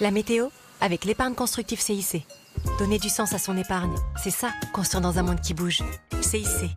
La météo avec l'épargne constructive CIC. Donner du sens à son épargne, c'est ça, construire dans un monde qui bouge. CIC.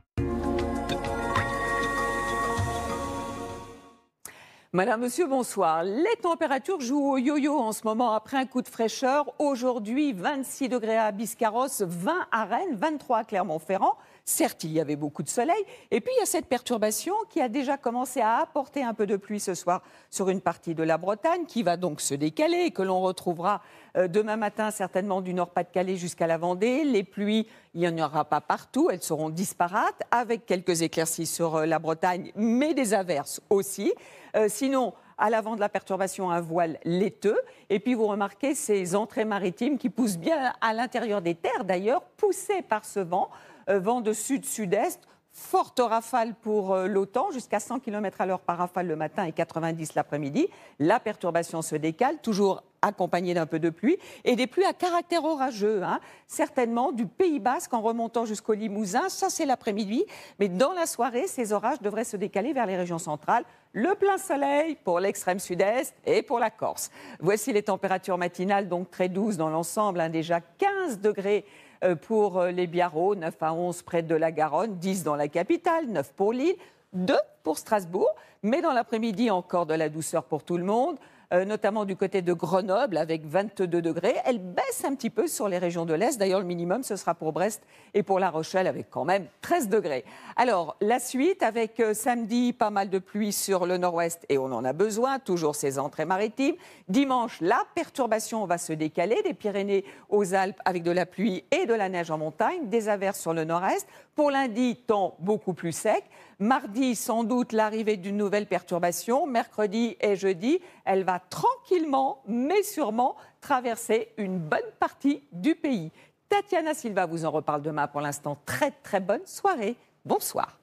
Madame, Monsieur, bonsoir. Les températures jouent au yo-yo en ce moment après un coup de fraîcheur. Aujourd'hui, 26 degrés à Biscarrosse, 20 à Rennes, 23 à Clermont-Ferrand. Certes, il y avait beaucoup de soleil. Et puis, il y a cette perturbation qui a déjà commencé à apporter un peu de pluie ce soir sur une partie de la Bretagne, qui va donc se décaler et que l'on retrouvera euh, demain matin certainement du Nord-Pas-de-Calais jusqu'à la Vendée. Les pluies, il n'y en aura pas partout, elles seront disparates, avec quelques éclaircies sur euh, la Bretagne, mais des averses aussi. Euh, sinon, à l'avant de la perturbation un voile laiteux. Et puis vous remarquez ces entrées maritimes qui poussent bien à l'intérieur des terres d'ailleurs, poussées par ce vent. Euh, vent de sud-sud-est. Forte rafale pour euh, l'OTAN, jusqu'à 100 km à l'heure par rafale le matin et 90 l'après-midi. La perturbation se décale, toujours accompagné d'un peu de pluie, et des pluies à caractère orageux, hein. certainement du Pays Basque en remontant jusqu'au Limousin, ça c'est l'après-midi, mais dans la soirée, ces orages devraient se décaler vers les régions centrales, le plein soleil pour l'extrême sud-est et pour la Corse. Voici les températures matinales, donc très douces dans l'ensemble, hein, déjà 15 degrés euh, pour euh, les Biarros, 9 à 11 près de la Garonne, 10 dans la capitale, 9 pour Lille, 2 pour Strasbourg. Mais dans l'après-midi, encore de la douceur pour tout le monde. Euh, notamment du côté de Grenoble avec 22 degrés. Elle baisse un petit peu sur les régions de l'Est. D'ailleurs, le minimum, ce sera pour Brest et pour La Rochelle avec quand même 13 degrés. Alors, la suite avec euh, samedi, pas mal de pluie sur le nord-ouest et on en a besoin, toujours ces entrées maritimes. Dimanche, la perturbation va se décaler des Pyrénées aux Alpes avec de la pluie et de la neige en montagne, des averses sur le nord-est. Pour lundi, temps beaucoup plus sec. Mardi, sans doute l'arrivée d'une nouvelle perturbation. Mercredi et jeudi, elle va tranquillement, mais sûrement, traverser une bonne partie du pays. Tatiana Silva vous en reparle demain. Pour l'instant, très très bonne soirée. Bonsoir.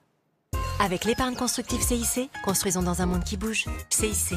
Avec l'épargne constructive CIC, construisons dans un monde qui bouge. CIC.